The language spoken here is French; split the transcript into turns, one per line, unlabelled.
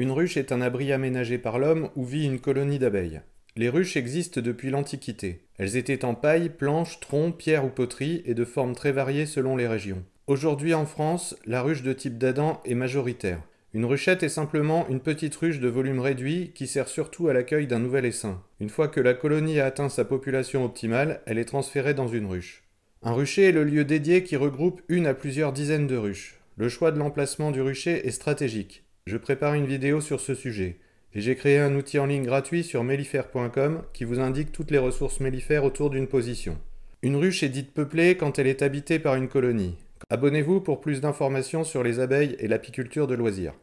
Une ruche est un abri aménagé par l'homme où vit une colonie d'abeilles. Les ruches existent depuis l'Antiquité. Elles étaient en paille, planches, tronc, pierre ou poterie et de formes très variées selon les régions. Aujourd'hui en France, la ruche de type d'Adam est majoritaire. Une ruchette est simplement une petite ruche de volume réduit qui sert surtout à l'accueil d'un nouvel essaim. Une fois que la colonie a atteint sa population optimale, elle est transférée dans une ruche. Un rucher est le lieu dédié qui regroupe une à plusieurs dizaines de ruches. Le choix de l'emplacement du rucher est stratégique. Je prépare une vidéo sur ce sujet et j'ai créé un outil en ligne gratuit sur mellifère.com qui vous indique toutes les ressources mellifères autour d'une position. Une ruche est dite peuplée quand elle est habitée par une colonie. Abonnez-vous pour plus d'informations sur les abeilles et l'apiculture de loisirs.